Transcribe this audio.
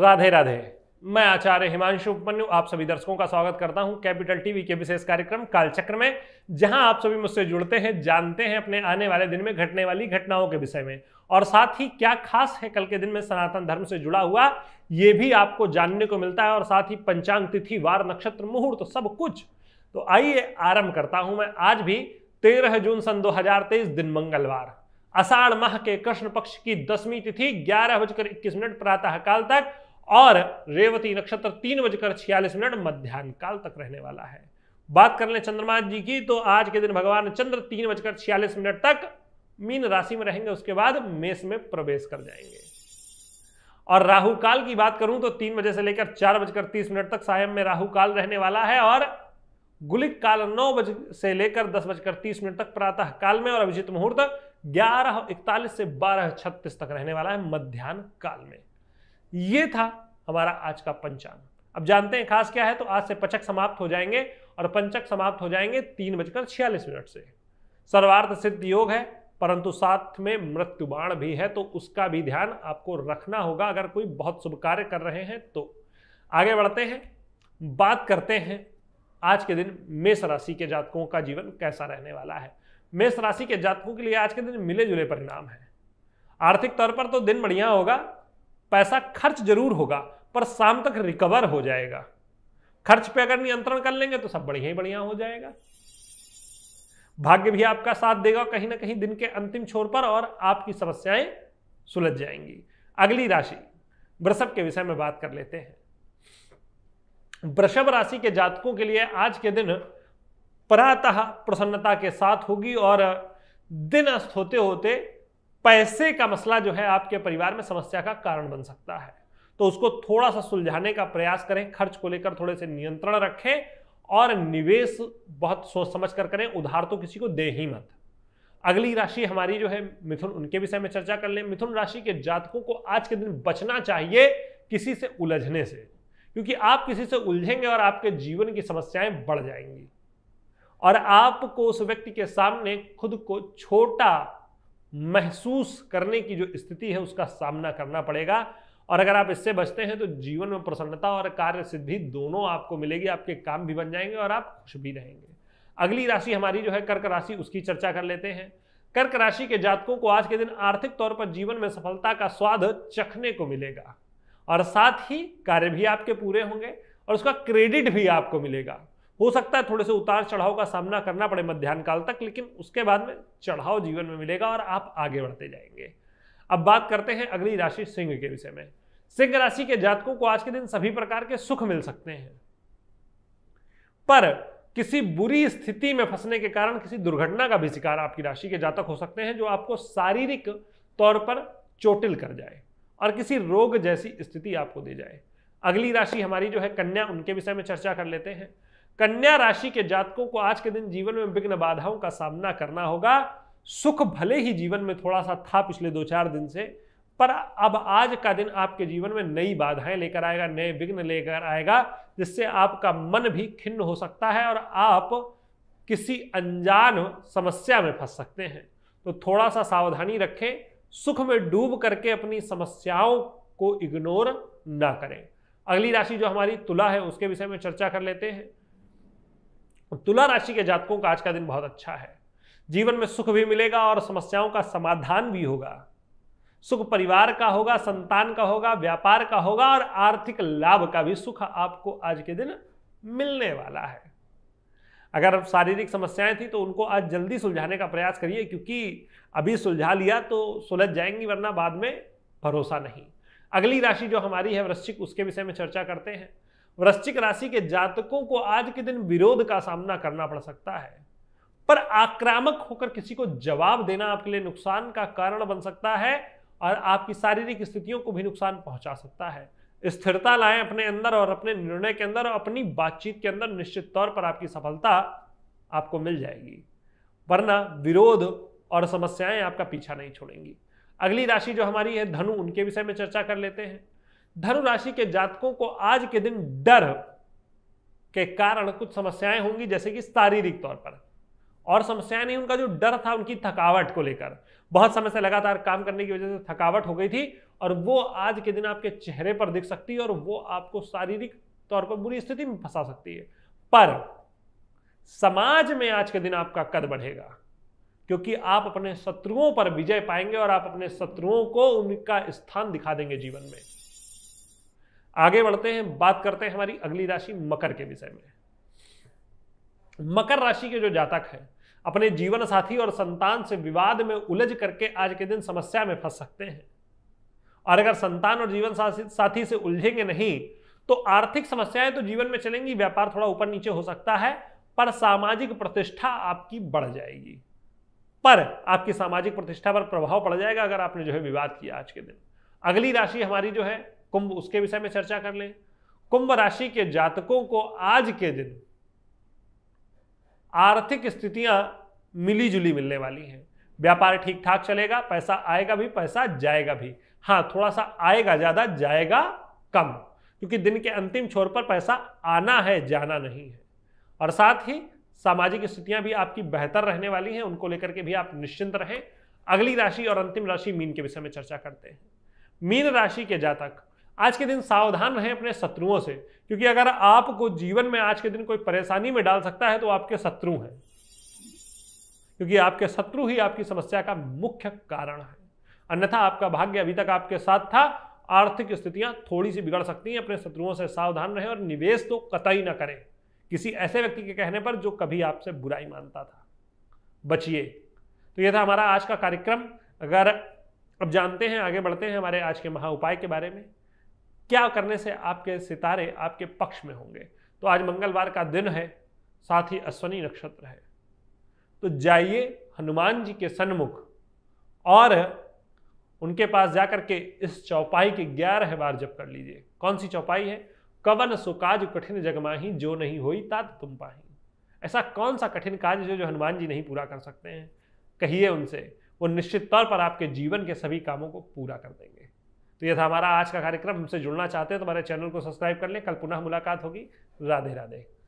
राधे राधे मैं आचार्य हिमांशु उपमन्यु आप सभी दर्शकों का स्वागत करता हूं कैपिटल टीवी के विशेष कार्यक्रम कालचक्र में जहां आप सभी मुझसे जुड़ते हैं जानते हैं अपने आने वाले दिन में घटने वाली घटनाओं के विषय में और साथ ही क्या खास है कल के दिन में सनातन धर्म से जुड़ा हुआ ये भी आपको जानने को मिलता है और साथ ही पंचांग तिथि वार नक्षत्र मुहूर्त तो सब कुछ तो आइए आरंभ करता हूं मैं आज भी तेरह जून सन दो दिन मंगलवार अषाढ़ माह के कृष्ण पक्ष की दसवीं तिथि ग्यारह बजकर इक्कीस मिनट प्रातः काल तक और रेवती नक्षत्र तीन बजकर छियालीस मिनट मध्यान्ह काल तक रहने वाला है बात कर ले चंद्रमा जी की तो आज के दिन भगवान चंद्र तीन बजकर छियालीस मिनट तक मीन राशि में रहेंगे उसके बाद मेष में प्रवेश कर जाएंगे और राहु काल की बात करूं तो तीन बजे से लेकर चार बजकर तीस मिनट तक सायम में राहु काल रहने वाला है और गुलिक काल नौ बजे से लेकर दस बजकर तीस मिनट तक प्रातः काल में और अभिजित मुहूर्त ग्यारह इकतालीस से बारह छत्तीस तक रहने वाला है मध्यान्ह काल में ये था हमारा आज का पंचांग अब जानते हैं खास क्या है तो आज से पचक समाप्त हो जाएंगे और पंचक समाप्त हो जाएंगे तीन बजकर छियालीस मिनट से सर्वार्थ सिद्ध योग है परंतु साथ में मृत्यु बाण भी है तो उसका भी ध्यान आपको रखना होगा अगर कोई बहुत शुभ कार्य कर रहे हैं तो आगे बढ़ते हैं बात करते हैं आज के दिन मेष राशि के जातकों का जीवन कैसा रहने वाला है मेष राशि के जातकों के लिए आज के दिन मिले जुले परिणाम है आर्थिक तौर पर तो दिन बढ़िया होगा पैसा खर्च जरूर होगा पर शाम तक रिकवर हो जाएगा खर्च पे अगर नियंत्रण कर लेंगे तो सब बढ़िया ही बढ़िया हो जाएगा भाग्य भी आपका साथ देगा कहीं ना कहीं दिन के अंतिम छोर पर और आपकी समस्याएं सुलझ जाएंगी अगली राशि वृषभ के विषय में बात कर लेते हैं वृषभ राशि के जातकों के लिए आज के दिन प्रातः प्रसन्नता के साथ होगी और दिन अस्त होते होते पैसे का मसला जो है आपके परिवार में समस्या का कारण बन सकता है तो उसको थोड़ा सा सुलझाने का प्रयास करें खर्च को लेकर थोड़े से नियंत्रण रखें और निवेश बहुत सोच समझ कर करें उधार तो किसी को दे ही मत अगली राशि हमारी जो है मिथुन उनके विषय में चर्चा कर लें मिथुन राशि के जातकों को आज के दिन बचना चाहिए किसी से उलझने से क्योंकि आप किसी से उलझेंगे और आपके जीवन की समस्याएं बढ़ जाएंगी और आपको उस व्यक्ति के सामने खुद को छोटा महसूस करने की जो स्थिति है उसका सामना करना पड़ेगा और अगर आप इससे बचते हैं तो जीवन में प्रसन्नता और कार्य सिद्धि दोनों आपको मिलेगी आपके काम भी बन जाएंगे और आप खुश भी रहेंगे अगली राशि हमारी जो है कर्क राशि उसकी चर्चा कर लेते हैं कर्क राशि के जातकों को आज के दिन आर्थिक तौर पर जीवन में सफलता का स्वाद चखने को मिलेगा और साथ ही कार्य भी आपके पूरे होंगे और उसका क्रेडिट भी आपको मिलेगा हो सकता है थोड़े से उतार चढ़ाव का सामना करना पड़े मध्यान्ह काल तक लेकिन उसके बाद में चढ़ाव जीवन में मिलेगा और आप आगे बढ़ते जाएंगे अब बात करते हैं अगली राशि सिंह के विषय में सिंह राशि के जातकों को आज के दिन सभी प्रकार के सुख मिल सकते हैं पर किसी बुरी स्थिति में फंसने के कारण किसी दुर्घटना का भी शिकार आपकी राशि के जातक हो सकते हैं जो आपको शारीरिक तौर पर चोटिल कर जाए और किसी रोग जैसी स्थिति आपको दे जाए अगली राशि हमारी जो है कन्या उनके विषय में चर्चा कर लेते हैं कन्या राशि के जातकों को आज के दिन जीवन में विघ्न बाधाओं का सामना करना होगा सुख भले ही जीवन में थोड़ा सा था पिछले दो चार दिन से पर अब आज का दिन आपके जीवन में नई बाधाएं लेकर आएगा नए विघ्न लेकर आएगा जिससे आपका मन भी खिन्न हो सकता है और आप किसी अनजान समस्या में फंस सकते हैं तो थोड़ा सा सावधानी रखें सुख में डूब करके अपनी समस्याओं को इग्नोर ना करें अगली राशि जो हमारी तुला है उसके विषय में चर्चा कर लेते हैं और तुला राशि के जातकों का आज का दिन बहुत अच्छा है जीवन में सुख भी मिलेगा और समस्याओं का समाधान भी होगा सुख परिवार का होगा संतान का होगा व्यापार का होगा और आर्थिक लाभ का भी सुख आपको आज के दिन मिलने वाला है अगर शारीरिक समस्याएं थी तो उनको आज जल्दी सुलझाने का प्रयास करिए क्योंकि अभी सुलझा लिया तो सुलझ जाएंगी वरना बाद में भरोसा नहीं अगली राशि जो हमारी है वृश्चिक उसके विषय में चर्चा करते हैं वृश्चिक राशि के जातकों को आज के दिन विरोध का सामना करना पड़ सकता है पर आक्रामक होकर किसी को जवाब देना आपके लिए नुकसान का कारण बन सकता है और आपकी शारीरिक स्थितियों को भी नुकसान पहुंचा सकता है स्थिरता लाए अपने अंदर और अपने निर्णय के अंदर और अपनी बातचीत के अंदर निश्चित तौर पर आपकी सफलता आपको मिल जाएगी वरना विरोध और समस्याएं आपका पीछा नहीं छोड़ेंगी अगली राशि जो हमारी है धनु उनके विषय में चर्चा कर लेते हैं धनु राशि के जातकों को आज के दिन डर के कारण कुछ समस्याएं होंगी जैसे कि शारीरिक तौर पर और समस्याएं नहीं उनका जो डर था उनकी थकावट को लेकर बहुत समय से लगातार काम करने की वजह से थकावट हो गई थी और वो आज के दिन आपके चेहरे पर दिख सकती है और वो आपको शारीरिक तौर पर बुरी स्थिति में फंसा सकती है पर समाज में आज के दिन आपका कद बढ़ेगा क्योंकि आप अपने शत्रुओं पर विजय पाएंगे और आप अपने शत्रुओं को उनका स्थान दिखा देंगे जीवन में आगे बढ़ते हैं बात करते हैं हमारी अगली राशि मकर के विषय में मकर राशि के जो जातक है अपने जीवन साथी और संतान से विवाद में उलझ करके आज के दिन समस्या में फंस सकते हैं और अगर संतान और जीवन साथी, साथी से उलझेंगे नहीं तो आर्थिक समस्याएं तो जीवन में चलेंगी व्यापार थोड़ा ऊपर नीचे हो सकता है पर सामाजिक प्रतिष्ठा आपकी बढ़ जाएगी पर आपकी सामाजिक प्रतिष्ठा पर प्रभाव पड़ जाएगा अगर आपने जो है विवाद किया आज के दिन अगली राशि हमारी जो है कुंभ उसके विषय में चर्चा कर लें कुंभ राशि के जातकों को आज के दिन आर्थिक स्थितियां मिली जुली मिलने वाली हैं व्यापार ठीक ठाक चलेगा पैसा आएगा भी पैसा जाएगा भी हाँ थोड़ा सा आएगा ज्यादा जाएगा कम क्योंकि दिन के अंतिम छोर पर पैसा आना है जाना नहीं है और साथ ही सामाजिक स्थितियां भी आपकी बेहतर रहने वाली हैं उनको लेकर के भी आप निश्चिंत रहें अगली राशि और अंतिम राशि मीन के विषय में चर्चा करते हैं मीन राशि के जातक आज के दिन सावधान रहें अपने शत्रुओं से क्योंकि अगर आपको जीवन में आज के दिन कोई परेशानी में डाल सकता है तो आपके शत्रु हैं क्योंकि आपके शत्रु ही आपकी समस्या का मुख्य कारण है अन्यथा आपका भाग्य अभी तक आपके साथ था आर्थिक स्थितियां थोड़ी सी बिगड़ सकती हैं अपने शत्रुओं से सावधान रहें और निवेश तो कतई ना करें किसी ऐसे व्यक्ति के कहने पर जो कभी आपसे बुराई मानता था बचिए तो यह था हमारा आज का कार्यक्रम अगर अब जानते हैं आगे बढ़ते हैं हमारे आज के महा उपाय के बारे में क्या करने से आपके सितारे आपके पक्ष में होंगे तो आज मंगलवार का दिन है साथ ही अश्वनी नक्षत्र है तो जाइए हनुमान जी के सन्मुख और उनके पास जाकर के इस चौपाई के ग्यारह बार जप कर लीजिए कौन सी चौपाई है कवन सुकाज कठिन जगमाही जो नहीं होई तात तुम पाही ऐसा कौन सा कठिन काज जो जो हनुमान जी नहीं पूरा कर सकते हैं कहिए उनसे वो निश्चित तौर पर आपके जीवन के सभी कामों को पूरा कर देंगे तो ये था हमारा आज का कार्यक्रम हमसे जुड़ना चाहते हैं तो हमारे चैनल को सब्सक्राइब कर लें कल पुनः मुलाकात होगी राधे राधे